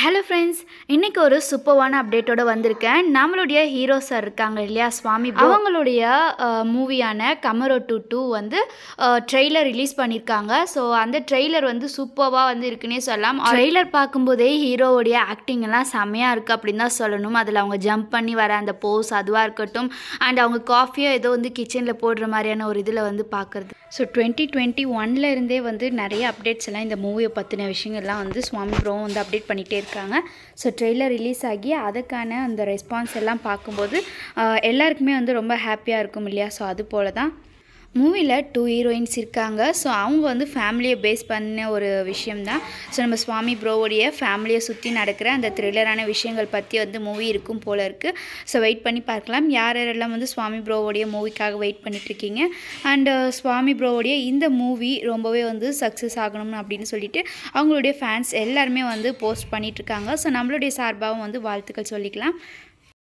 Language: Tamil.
ஹலோ ஃப்ரெண்ட்ஸ் இன்றைக்கி ஒரு சூப்பர்வான அப்டேட்டோட வந்திருக்கேன் நம்மளுடைய ஹீரோ சார் இருக்காங்க இல்லையா சுவாமி அவங்களுடைய மூவியான கமரோ டூ டூ வந்து ட்ரெய்லர் ரிலீஸ் பண்ணியிருக்காங்க ஸோ அந்த ட்ரெய்லர் வந்து சூப்பராக வந்து இருக்குன்னே சொல்லலாம் ட்ரெய்லர் பார்க்கும்போதே ஹீரோவுடைய ஆக்டிங் எல்லாம் செம்மையாக இருக்குது அப்படின்னு தான் சொல்லணும் அதில் அவங்க ஜம்ப் பண்ணி வர அந்த போஸ் அதுவாக இருக்கட்டும் அண்ட் அவங்க காஃபியோ ஏதோ வந்து கிச்சனில் போடுற மாதிரியான ஒரு இதில் வந்து பார்க்குறது ஸோ டுவெண்ட்டி டுவெண்ட்டி ஒன்ல இருந்தே வந்து நிறைய அப்டேட்ஸ் எல்லாம் இந்த மூவியை பற்றின விஷயங்கள்லாம் வந்து சுவாமி ப்ரோ வந்து அப்டேட் பண்ணிகிட்டே இருக்காங்க ஸோ ட்ரெய்லர் ரிலீஸ் ஆகி அதுக்கான அந்த ரெஸ்பான்ஸ் எல்லாம் பார்க்கும்போது எல்லாருக்குமே வந்து ரொம்ப ஹாப்பியாக இருக்கும் இல்லையா ஸோ அது போல் தான் மூவியில் டூ ஹீரோயின்ஸ் இருக்காங்க ஸோ அவங்க வந்து ஃபேமிலியை பேஸ் பண்ண ஒரு விஷயம்தான் ஸோ நம்ம சுவாமி ப்ரோவோடைய ஃபேமிலியை சுற்றி நடக்கிற அந்த த்ரில்லரான விஷயங்கள் பற்றி வந்து மூவி இருக்கும் போல் இருக்குது ஸோ வெயிட் பண்ணி பார்க்கலாம் யார் யாரெல்லாம் வந்து சுவாமி ப்ரோவோடைய மூவிக்காக வெயிட் பண்ணிட்டுருக்கீங்க அண்டு uh, சுவாமி ப்ரோவுடைய இந்த மூவி ரொம்பவே வந்து சக்ஸஸ் ஆகணும்னு அப்படின்னு சொல்லிட்டு அவங்களுடைய ஃபேன்ஸ் எல்லாருமே வந்து போஸ்ட் பண்ணிகிட்ருக்காங்க ஸோ நம்மளுடைய சார்பாகவும் வந்து வாழ்த்துக்கள் சொல்லிக்கலாம்